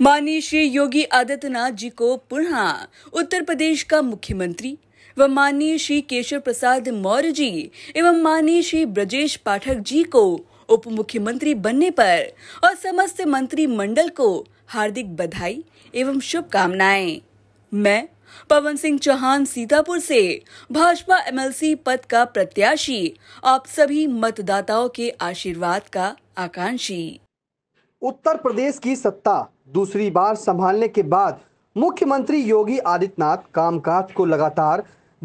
माननीय श्री योगी आदित्यनाथ जी को पुनः उत्तर प्रदेश का मुख्यमंत्री व माननीय श्री केशव प्रसाद मौर्य जी एवं माननीय श्री ब्रजेश पाठक जी को उप मुख्यमंत्री बनने पर और समस्त मंत्रिमंडल को हार्दिक बधाई एवं शुभकामनाएं मैं पवन सिंह चौहान सीतापुर से भाजपा एमएलसी पद का प्रत्याशी आप सभी मतदाताओं के आशीर्वाद का आकांक्षी उत्तर प्रदेश की सत्ता दूसरी बार संभालने के बाद मुख्यमंत्री योगी आदित्यनाथ कामकाज को लगातार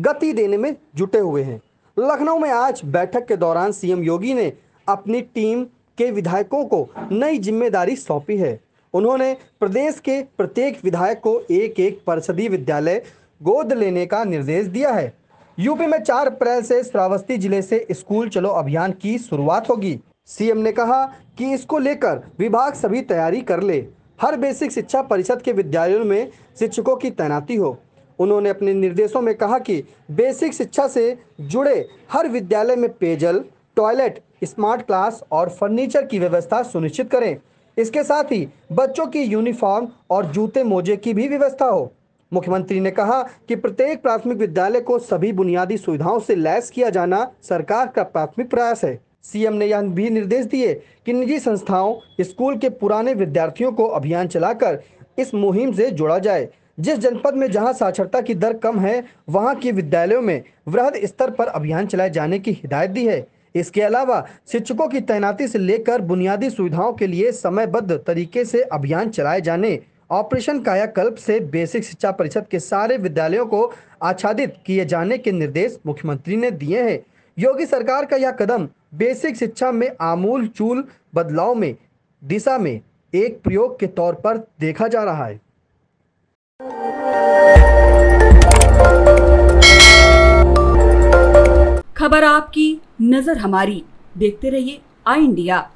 गति देने में जुटे हुए हैं लखनऊ में आज बैठक के दौरान सीएम योगी ने अपनी टीम के विधायकों को नई जिम्मेदारी सौंपी है उन्होंने प्रदेश के प्रत्येक विधायक को एक एक परिषदीय विद्यालय गोद लेने का निर्देश दिया है यूपी में चार अप्रैल से श्रावस्ती जिले से स्कूल चलो अभियान की शुरुआत होगी सीएम ने कहा कि इसको लेकर विभाग सभी तैयारी कर ले हर बेसिक शिक्षा परिषद के विद्यालयों में शिक्षकों की तैनाती हो उन्होंने अपने निर्देशों में कहा कि बेसिक शिक्षा से जुड़े हर विद्यालय में पेयजल टॉयलेट स्मार्ट क्लास और फर्नीचर की व्यवस्था सुनिश्चित करें इसके साथ ही बच्चों की यूनिफॉर्म और जूते मोजे की भी व्यवस्था हो मुख्यमंत्री ने कहा कि प्रत्येक प्राथमिक विद्यालय को सभी बुनियादी सुविधाओं से लैस किया जाना सरकार का प्राथमिक प्रयास है सीएम ने यह भी निर्देश दिए कि निजी संस्थाओं स्कूल के पुराने विद्यार्थियों को अभियान चलाकर इस मुहिम से जोड़ा जाए जिस जनपद में जहां साक्षरता की दर कम है वहां के विद्यालयों में वृहद स्तर पर अभियान चलाए जाने की हिदायत दी है इसके अलावा शिक्षकों की तैनाती से लेकर बुनियादी सुविधाओं के लिए समयबद्ध तरीके से अभियान चलाए जाने ऑपरेशन कायाकल्प से बेसिक शिक्षा परिषद के सारे विद्यालयों को आच्छादित किए जाने के निर्देश मुख्यमंत्री ने दिए हैं योगी सरकार का यह कदम बेसिक शिक्षा में आमूल चूल बदलाव में दिशा में एक प्रयोग के तौर पर देखा जा रहा है खबर आपकी नजर हमारी देखते रहिए आई इंडिया